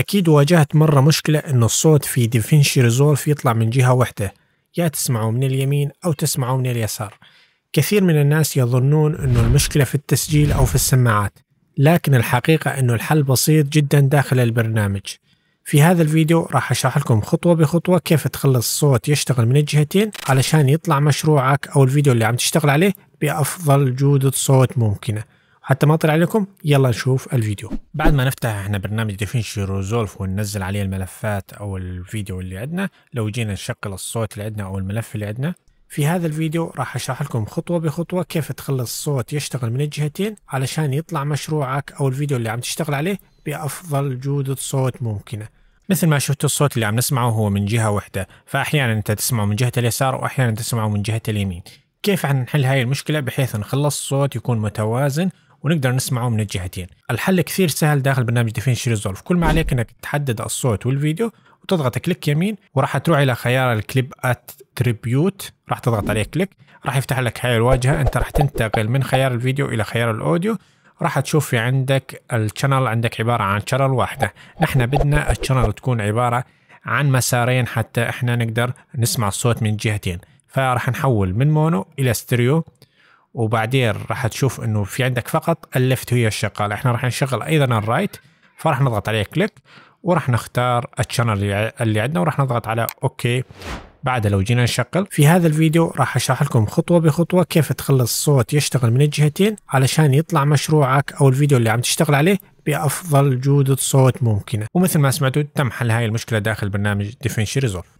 أكيد واجهت مرة مشكلة إنه الصوت في ديفينشي ريزولف يطلع من جهة واحدة يا تسمعه من اليمين أو تسمعه من اليسار كثير من الناس يظنون إنه المشكلة في التسجيل أو في السماعات لكن الحقيقة إنه الحل بسيط جدا داخل البرنامج في هذا الفيديو راح أشرح لكم خطوة بخطوة كيف تخلص الصوت يشتغل من الجهتين علشان يطلع مشروعك أو الفيديو اللي عم تشتغل عليه بأفضل جودة صوت ممكنة حتى ما اطلع عليكم يلا نشوف الفيديو بعد ما نفتح احنا برنامج دافينشي ريزولف وننزل عليه الملفات او الفيديو اللي عندنا لو جينا نشغل الصوت اللي عندنا او الملف اللي عندنا في هذا الفيديو راح اشرح لكم خطوة بخطوة كيف تخلي الصوت يشتغل من الجهتين علشان يطلع مشروعك او الفيديو اللي عم تشتغل عليه بافضل جودة صوت ممكنة مثل ما شفتوا الصوت اللي عم نسمعه هو من جهة واحدة فاحيانا انت تسمعه من جهة اليسار واحيانا تسمعه من جهة اليمين كيف نحل هاي المشكلة بحيث نخلص الصوت يكون متوازن ونقدر نسمعه من الجهتين الحل كثير سهل داخل برنامج دافينشي ريزولف كل ما عليك انك تحدد الصوت والفيديو وتضغط كليك يمين وراح تروح الى خيار الكليب اتريبيوت راح تضغط عليه كليك راح يفتح لك هاي الواجهه انت راح تنتقل من خيار الفيديو الى خيار الاوديو راح تشوف في عندك الشانل عندك عباره عن شانل واحده نحن بدنا الشانل تكون عباره عن مسارين حتى احنا نقدر نسمع الصوت من جهتين فراح نحول من مونو الى ستيريو وبعدين راح تشوف انه في عندك فقط اللفت هي الشغاله احنا راح نشغل ايضا الرايت فراح نضغط عليه كليك وراح نختار الشانل اللي عندنا وراح نضغط على اوكي بعدها لو جينا نشغل في هذا الفيديو راح اشرح لكم خطوه بخطوه كيف تخلي الصوت يشتغل من الجهتين علشان يطلع مشروعك او الفيديو اللي عم تشتغل عليه بافضل جوده صوت ممكنه ومثل ما سمعتوا تم حل هاي المشكله داخل برنامج ديفينشي ريزولف